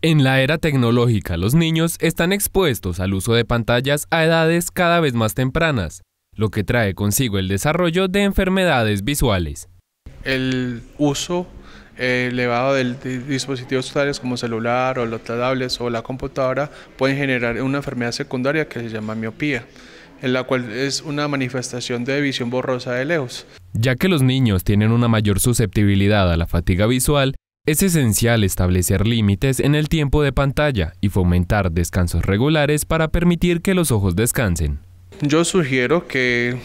En la era tecnológica, los niños están expuestos al uso de pantallas a edades cada vez más tempranas, lo que trae consigo el desarrollo de enfermedades visuales. El uso eh, elevado de dispositivos tales como celular o los tablets o la computadora pueden generar una enfermedad secundaria que se llama miopía, en la cual es una manifestación de visión borrosa de lejos. Ya que los niños tienen una mayor susceptibilidad a la fatiga visual, es esencial establecer límites en el tiempo de pantalla y fomentar descansos regulares para permitir que los ojos descansen. Yo sugiero que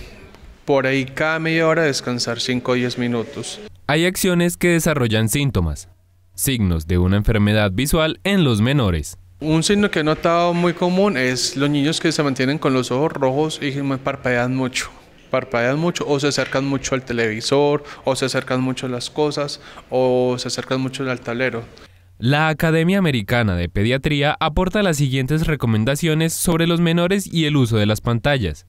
por ahí cada media hora descansar 5 o 10 minutos. Hay acciones que desarrollan síntomas, signos de una enfermedad visual en los menores. Un signo que he notado muy común es los niños que se mantienen con los ojos rojos y que parpadean mucho parpadean mucho o se acercan mucho al televisor o se acercan mucho a las cosas o se acercan mucho al tablero. La Academia Americana de Pediatría aporta las siguientes recomendaciones sobre los menores y el uso de las pantallas.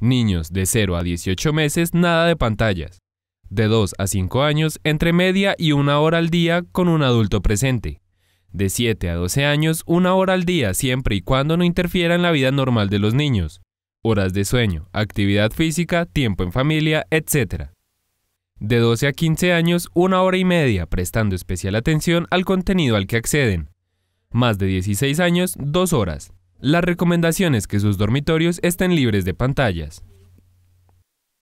Niños de 0 a 18 meses, nada de pantallas. De 2 a 5 años, entre media y una hora al día con un adulto presente. De 7 a 12 años, una hora al día siempre y cuando no interfiera en la vida normal de los niños horas de sueño, actividad física, tiempo en familia, etc. De 12 a 15 años, una hora y media, prestando especial atención al contenido al que acceden. Más de 16 años, dos horas. La recomendación es que sus dormitorios estén libres de pantallas.